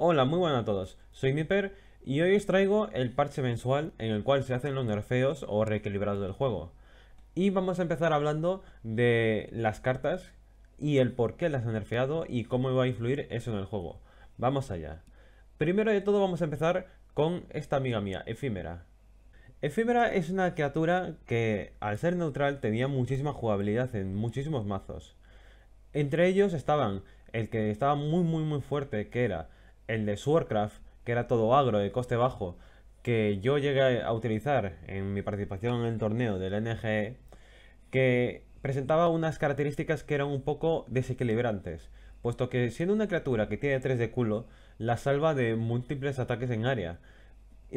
Hola, muy buenas a todos, soy Nipper y hoy os traigo el parche mensual en el cual se hacen los nerfeos o reequilibrados del juego. Y vamos a empezar hablando de las cartas y el por qué las han nerfeado y cómo va a influir eso en el juego. Vamos allá. Primero de todo vamos a empezar con esta amiga mía, Efímera. Efímera es una criatura que al ser neutral tenía muchísima jugabilidad en muchísimos mazos. Entre ellos estaban el que estaba muy muy muy fuerte que era el de Swordcraft, que era todo agro de coste bajo, que yo llegué a utilizar en mi participación en el torneo del NGE, que presentaba unas características que eran un poco desequilibrantes, puesto que siendo una criatura que tiene 3 de culo, la salva de múltiples ataques en área,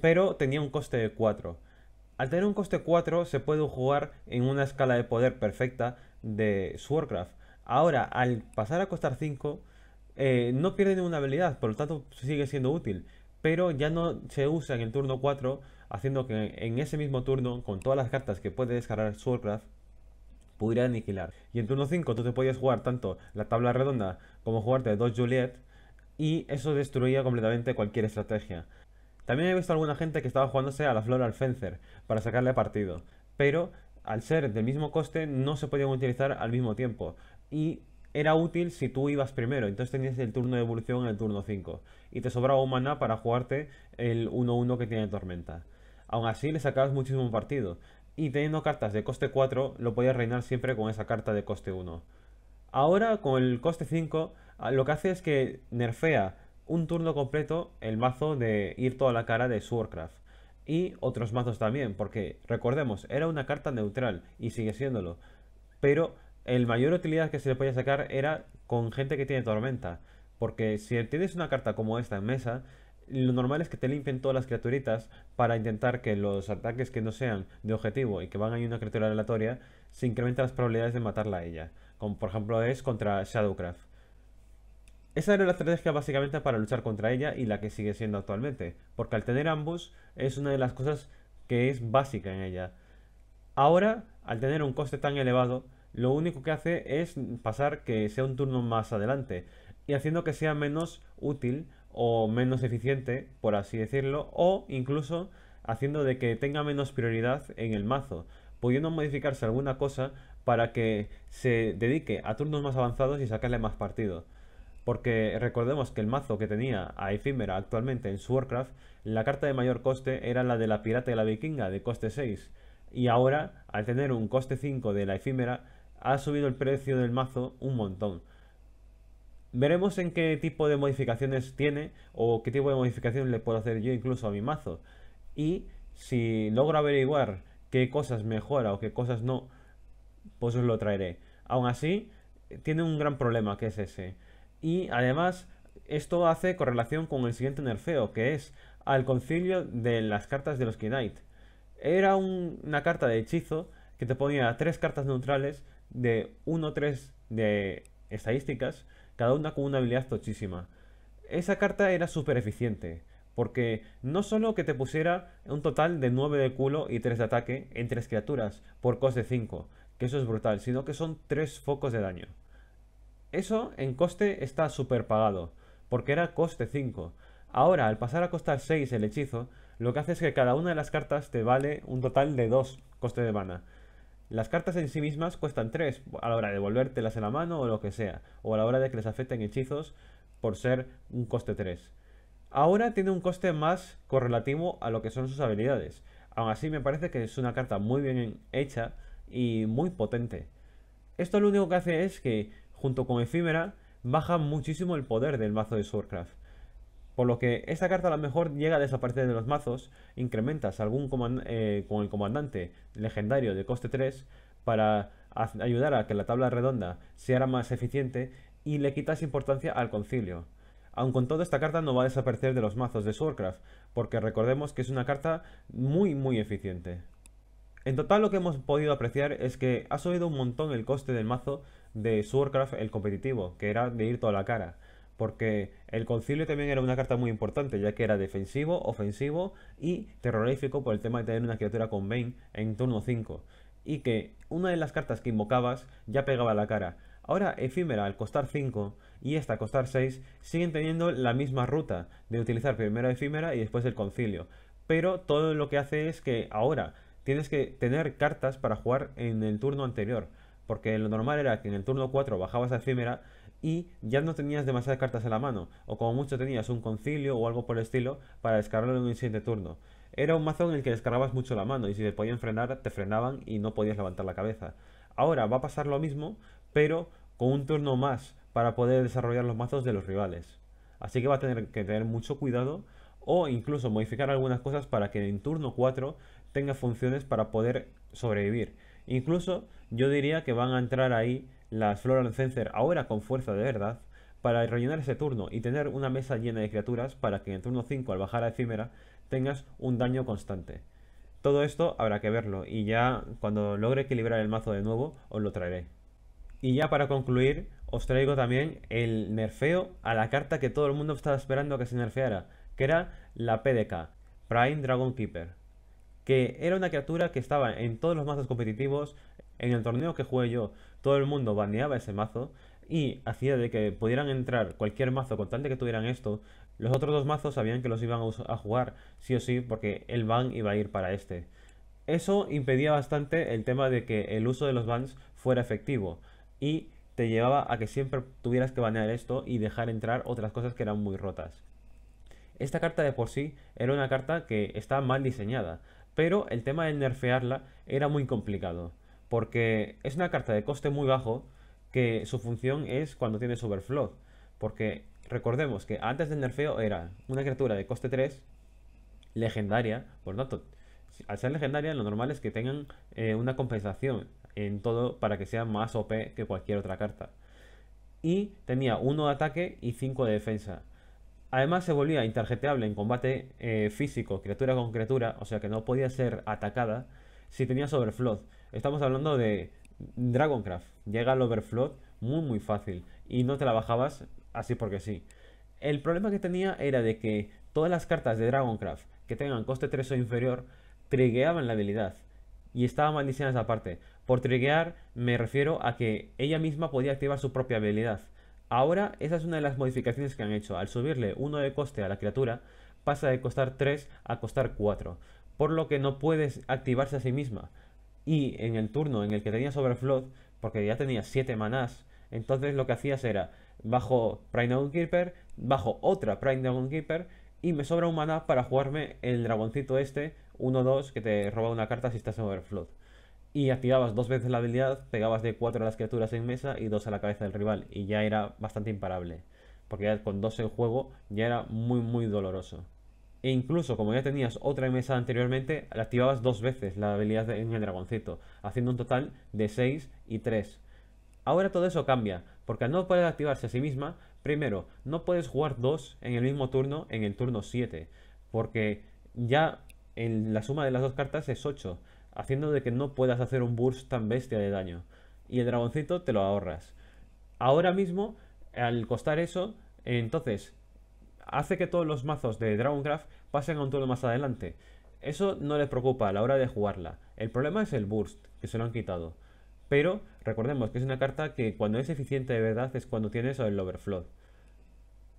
pero tenía un coste de 4. Al tener un coste 4 se puede jugar en una escala de poder perfecta de Swordcraft. Ahora, al pasar a costar 5, eh, no pierde ninguna habilidad, por lo tanto sigue siendo útil. Pero ya no se usa en el turno 4, haciendo que en ese mismo turno, con todas las cartas que puede descargar Swordcraft, pudiera aniquilar. Y en turno 5 tú te podías jugar tanto la tabla redonda como jugarte dos Juliet, y eso destruía completamente cualquier estrategia. También he visto alguna gente que estaba jugándose a la Floral Fencer para sacarle partido, pero al ser del mismo coste no se podían utilizar al mismo tiempo y era útil si tú ibas primero, entonces tenías el turno de evolución en el turno 5 y te sobraba un mana para jugarte el 1-1 que tiene Tormenta. Aún así le sacabas muchísimo partido y teniendo cartas de coste 4 lo podías reinar siempre con esa carta de coste 1. Ahora con el coste 5 ah, lo que hace es que nerfea un turno completo el mazo de ir toda la cara de Swordcraft y otros mazos también, porque recordemos, era una carta neutral y sigue siéndolo, pero el mayor utilidad que se le podía sacar era con gente que tiene tormenta. Porque si tienes una carta como esta en mesa, lo normal es que te limpien todas las criaturitas para intentar que los ataques que no sean de objetivo y que van a una criatura aleatoria se incrementen las probabilidades de matarla a ella. Como por ejemplo es contra Shadowcraft. Esa era la estrategia básicamente para luchar contra ella y la que sigue siendo actualmente. Porque al tener ambos es una de las cosas que es básica en ella. Ahora, al tener un coste tan elevado, lo único que hace es pasar que sea un turno más adelante y haciendo que sea menos útil o menos eficiente, por así decirlo, o incluso haciendo de que tenga menos prioridad en el mazo, pudiendo modificarse alguna cosa para que se dedique a turnos más avanzados y sacarle más partido. Porque recordemos que el mazo que tenía a Efímera actualmente en su Warcraft, la carta de mayor coste era la de la Pirata y la Vikinga de coste 6. Y ahora, al tener un coste 5 de la Efímera, ha subido el precio del mazo un montón. Veremos en qué tipo de modificaciones tiene o qué tipo de modificaciones le puedo hacer yo incluso a mi mazo. Y si logro averiguar qué cosas mejora o qué cosas no, pues os lo traeré. Aún así, tiene un gran problema que es ese. Y además, esto hace correlación con el siguiente nerfeo, que es al concilio de las cartas de los Knight. Era una carta de hechizo que te ponía tres cartas neutrales de 1 3 de estadísticas, cada una con una habilidad tochísima. Esa carta era súper eficiente, porque no solo que te pusiera un total de 9 de culo y 3 de ataque en 3 criaturas por coste 5, que eso es brutal, sino que son 3 focos de daño. Eso en coste está súper pagado, porque era coste 5. Ahora, al pasar a costar 6 el hechizo, lo que hace es que cada una de las cartas te vale un total de 2 coste de mana. Las cartas en sí mismas cuestan 3 a la hora de volvértelas en la mano o lo que sea, o a la hora de que les afecten hechizos por ser un coste 3. Ahora tiene un coste más correlativo a lo que son sus habilidades. Aún así me parece que es una carta muy bien hecha y muy potente. Esto lo único que hace es que, junto con Efímera, baja muchísimo el poder del mazo de Swordcraft. Por lo que esta carta a lo mejor llega a desaparecer de los mazos, incrementas algún eh, con el comandante legendario de coste 3 para ayudar a que la tabla redonda sea más eficiente y le quitas importancia al concilio. Aun con todo, esta carta no va a desaparecer de los mazos de Swordcraft, porque recordemos que es una carta muy muy eficiente. En total lo que hemos podido apreciar es que ha subido un montón el coste del mazo de Swordcraft el competitivo, que era de ir toda la cara porque el concilio también era una carta muy importante, ya que era defensivo, ofensivo y terrorífico por el tema de tener una criatura con Bane en turno 5, y que una de las cartas que invocabas ya pegaba la cara. Ahora Efímera al costar 5 y esta al costar 6 siguen teniendo la misma ruta de utilizar primero Efímera y después el concilio, pero todo lo que hace es que ahora tienes que tener cartas para jugar en el turno anterior, porque lo normal era que en el turno 4 bajabas a Efímera y ya no tenías demasiadas cartas en la mano, o como mucho tenías un concilio o algo por el estilo para descargarlo en un siguiente turno. Era un mazo en el que descargabas mucho la mano y si te podían frenar, te frenaban y no podías levantar la cabeza. Ahora va a pasar lo mismo, pero con un turno más para poder desarrollar los mazos de los rivales. Así que va a tener que tener mucho cuidado o incluso modificar algunas cosas para que en turno 4 tenga funciones para poder sobrevivir. Incluso yo diría que van a entrar ahí las Floral Fencer ahora con fuerza de verdad para rellenar ese turno y tener una mesa llena de criaturas para que en turno 5 al bajar a efímera tengas un daño constante. Todo esto habrá que verlo y ya cuando logre equilibrar el mazo de nuevo os lo traeré. Y ya para concluir os traigo también el nerfeo a la carta que todo el mundo estaba esperando que se nerfeara, que era la PDK, Prime Dragon Keeper que era una criatura que estaba en todos los mazos competitivos. En el torneo que jugué yo, todo el mundo baneaba ese mazo y hacía de que pudieran entrar cualquier mazo con tal de que tuvieran esto. Los otros dos mazos sabían que los iban a jugar sí o sí porque el ban iba a ir para este. Eso impedía bastante el tema de que el uso de los bans fuera efectivo y te llevaba a que siempre tuvieras que banear esto y dejar entrar otras cosas que eran muy rotas. Esta carta de por sí era una carta que está mal diseñada pero el tema de nerfearla era muy complicado, porque es una carta de coste muy bajo que su función es cuando tiene overflow, porque recordemos que antes del nerfeo era una criatura de coste 3, legendaria, por lo tanto, al ser legendaria lo normal es que tengan eh, una compensación en todo para que sea más OP que cualquier otra carta. Y tenía 1 de ataque y 5 de defensa. Además se volvía intargeteable en combate eh, físico, criatura con criatura, o sea que no podía ser atacada si tenías overflood. Estamos hablando de Dragoncraft. Llega al overflood muy muy fácil y no te la bajabas así porque sí. El problema que tenía era de que todas las cartas de Dragoncraft que tengan coste 3 o inferior trigueaban la habilidad y estaba mal esa parte. Por triguear me refiero a que ella misma podía activar su propia habilidad Ahora, esa es una de las modificaciones que han hecho. Al subirle uno de coste a la criatura, pasa de costar 3 a costar 4, por lo que no puedes activarse a sí misma. Y en el turno en el que tenías Overflood, porque ya tenías 7 manás, entonces lo que hacías era, bajo Prime Dragon Keeper, bajo otra Prime Dragon Keeper, y me sobra un maná para jugarme el dragoncito este, 1-2, que te roba una carta si estás en y activabas dos veces la habilidad, pegabas de 4 a las criaturas en mesa y dos a la cabeza del rival, y ya era bastante imparable, porque ya con dos en juego ya era muy muy doloroso. E incluso como ya tenías otra en mesa anteriormente, activabas dos veces la habilidad en el dragoncito, haciendo un total de 6 y 3. Ahora todo eso cambia, porque al no poder activarse a sí misma, primero, no puedes jugar dos en el mismo turno en el turno 7, porque ya en la suma de las dos cartas es 8, haciendo de que no puedas hacer un burst tan bestia de daño. Y el dragoncito te lo ahorras. Ahora mismo, al costar eso, entonces, hace que todos los mazos de Dragoncraft pasen a un turno más adelante. Eso no les preocupa a la hora de jugarla. El problema es el burst, que se lo han quitado. Pero recordemos que es una carta que cuando es eficiente de verdad es cuando tienes el overflow.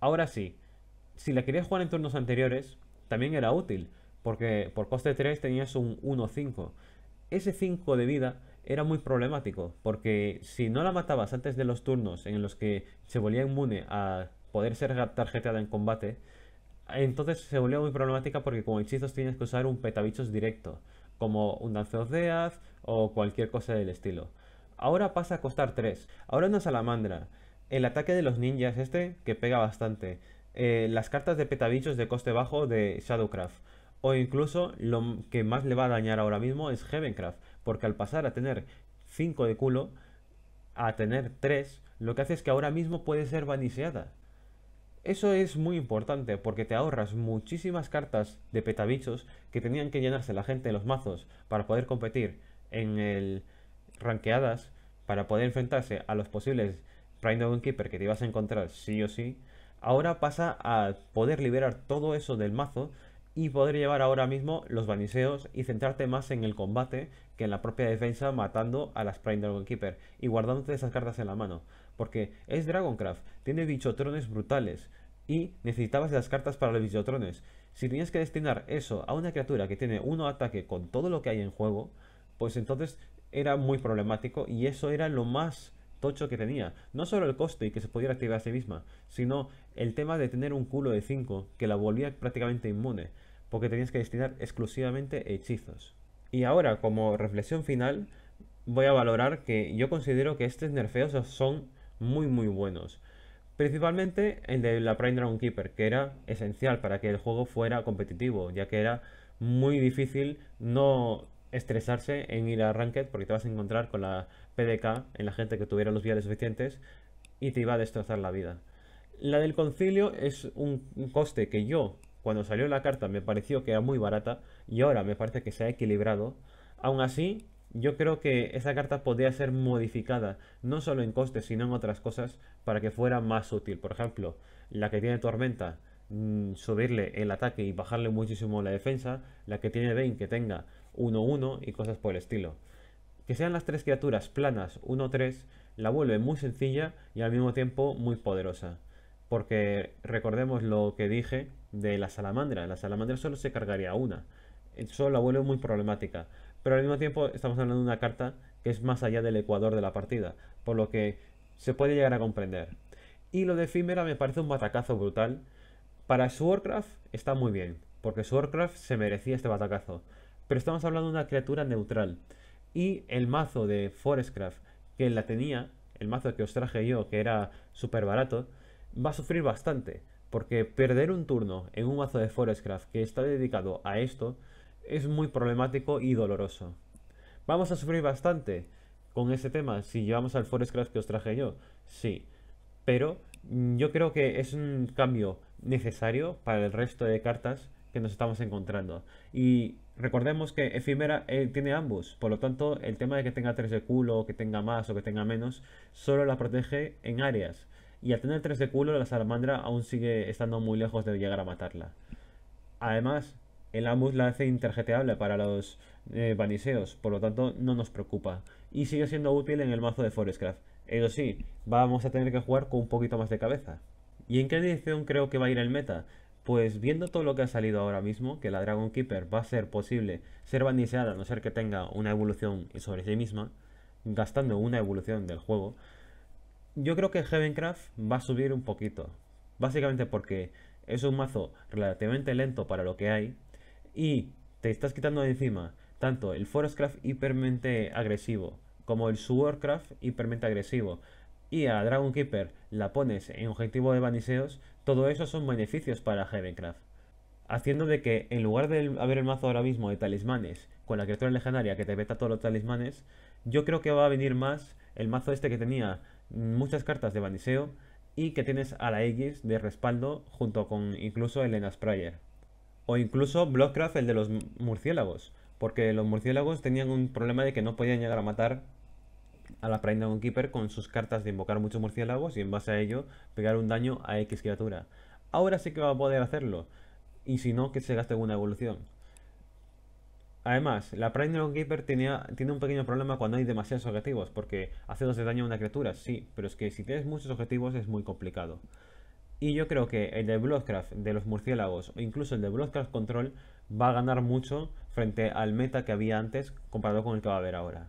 Ahora sí, si la querías jugar en turnos anteriores, también era útil, porque por coste 3 tenías un 1-5. Ese 5 de vida era muy problemático, porque si no la matabas antes de los turnos en los que se volvía inmune a poder ser tarjeteada en combate, entonces se volvía muy problemática porque como hechizos tienes que usar un petabichos directo, como un de haz o cualquier cosa del estilo. Ahora pasa a costar 3. Ahora una salamandra. El ataque de los ninjas este, que pega bastante. Eh, las cartas de petabichos de coste bajo de Shadowcraft o incluso lo que más le va a dañar ahora mismo es Heavencraft, porque al pasar a tener 5 de culo, a tener 3, lo que hace es que ahora mismo puede ser vaniseada. Eso es muy importante porque te ahorras muchísimas cartas de petabichos que tenían que llenarse la gente de los mazos para poder competir en el ranqueadas, para poder enfrentarse a los posibles Prime Dragon Keeper que te ibas a encontrar sí o sí. Ahora pasa a poder liberar todo eso del mazo y poder llevar ahora mismo los vaniseos y centrarte más en el combate que en la propia defensa matando a las Prime Dragon Keeper y guardándote esas cartas en la mano. Porque es Dragoncraft, tiene bichotrones brutales y necesitabas las cartas para los bichotrones. Si tenías que destinar eso a una criatura que tiene uno ataque con todo lo que hay en juego, pues entonces era muy problemático y eso era lo más tocho que tenía. No solo el coste y que se pudiera activar a sí misma, sino el tema de tener un culo de 5 que la volvía prácticamente inmune, porque tenías que destinar exclusivamente hechizos. Y ahora, como reflexión final, voy a valorar que yo considero que estos nerfeos son muy muy buenos. Principalmente el de la Prime Dragon Keeper, que era esencial para que el juego fuera competitivo, ya que era muy difícil no estresarse en ir a Ranked porque te vas a encontrar con la PDK en la gente que tuviera los viales suficientes y te iba a destrozar la vida. La del concilio es un, coste que yo, cuando salió la carta, me pareció que era muy barata y ahora me parece que se ha equilibrado. Aún así, yo creo que esa carta podría ser modificada, no solo en costes sino en otras cosas, para que fuera más útil. Por ejemplo, la que tiene tormenta, mm, subirle el ataque y bajarle muchísimo la defensa. La que tiene Bane, que tenga 1-1 y cosas por el estilo. Que sean las tres criaturas planas 1-3 la vuelve muy sencilla y al mismo tiempo muy poderosa. Porque recordemos lo que dije de la salamandra. La salamandra solo se cargaría una. Eso eh, la vuelve muy problemática. Pero al mismo tiempo estamos hablando de una carta que es más allá del ecuador de la partida. Por lo que se puede llegar a comprender. Y lo de Efímera me parece un batacazo brutal. Para su Warcraft está muy bien, porque su Warcraft se merecía este batacazo. Pero estamos hablando de una criatura neutral. Y el mazo de Forestcraft que la tenía, el mazo que os traje yo, que era súper barato, va a sufrir bastante. Porque perder un turno en un mazo de Forestcraft que está dedicado a esto es muy problemático y doloroso. Vamos a sufrir bastante con ese tema si llevamos al Forestcraft que os traje yo. Sí, pero yo creo que es un cambio necesario para el resto de cartas que nos estamos encontrando. Y Recordemos que efímera eh, tiene ambos, por lo tanto el tema de que tenga 3 de culo, que tenga más o que tenga menos, solo la protege en áreas. Y al tener 3 de culo, la salamandra aún sigue estando muy lejos de llegar a matarla. Además, el ambus la hace interjeteable para los vaniseos, eh, por lo tanto no nos preocupa. Y sigue siendo útil en el mazo de Forestcraft. Eso sí, vamos a tener que jugar con un poquito más de cabeza. ¿Y en qué dirección creo que va a ir el meta? Pues viendo todo lo que ha salido ahora mismo, que la Dragon Keeper va a ser posible ser bandiseada a no ser que tenga una evolución sobre sí misma, gastando una evolución del juego, yo creo que Heavencraft va a subir un poquito. Básicamente porque es un mazo relativamente lento para lo que hay y te estás quitando de encima tanto el Forestcraft hipermente agresivo como el Swordcraft hipermente agresivo y a Dragon Keeper la pones en objetivo de baniseos todo eso son beneficios para Heavencraft, haciendo de que en lugar de haber el mazo ahora mismo de talismanes con la criatura legendaria que te veta todos los talismanes, yo creo que va a venir más el mazo este que tenía muchas cartas de baniseo y que tienes a la X de respaldo junto con incluso Elena Enasprayer. O incluso Bloodcraft, el de los murciélagos, porque los murciélagos tenían un problema de que no podían llegar a matar a la Prime Dragon Keeper con sus cartas de invocar muchos murciélagos y en base a ello pegar un daño a X criatura. Ahora sí que va a poder hacerlo, y si no, que se gaste una evolución. Además, la Prime Dragon Keeper tenía, tiene un pequeño problema cuando hay demasiados objetivos, porque hace dos de daño a una criatura, sí, pero es que si tienes muchos objetivos es muy complicado. Y yo creo que el de Bloodcraft de los murciélagos, o incluso el de Bloodcraft Control, va a ganar mucho frente al meta que había antes comparado con el que va a haber ahora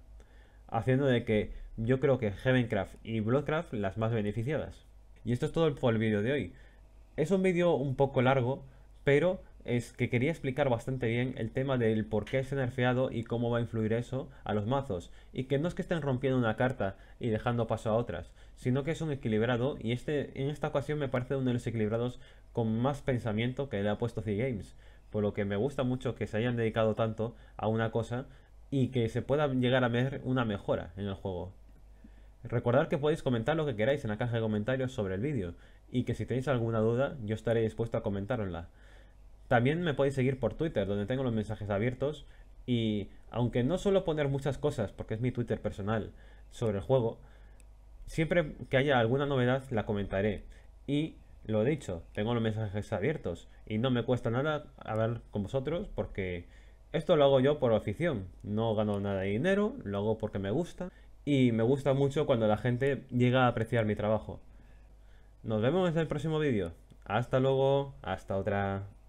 haciendo de que yo creo que Heavencraft y Bloodcraft las más beneficiadas. Y esto es todo por el vídeo de hoy. Es un vídeo un poco largo, pero es que quería explicar bastante bien el tema del por qué es ha nerfeado y cómo va a influir eso a los mazos. Y que no es que estén rompiendo una carta y dejando paso a otras, sino que es un equilibrado y este en esta ocasión me parece uno de los equilibrados con más pensamiento que le ha puesto C-Games. Por lo que me gusta mucho que se hayan dedicado tanto a una cosa y que se pueda llegar a ver una mejora en el juego. Recordad que podéis comentar lo que queráis en la caja de comentarios sobre el vídeo y que si tenéis alguna duda yo estaré dispuesto a comentarosla También me podéis seguir por Twitter donde tengo los mensajes abiertos y aunque no suelo poner muchas cosas porque es mi Twitter personal sobre el juego, siempre que haya alguna novedad la comentaré y lo dicho, tengo los mensajes abiertos y no me cuesta nada hablar con vosotros porque esto lo hago yo por afición, no gano nada de dinero, lo hago porque me gusta y me gusta mucho cuando la gente llega a apreciar mi trabajo. Nos vemos en el próximo vídeo. Hasta luego, hasta otra.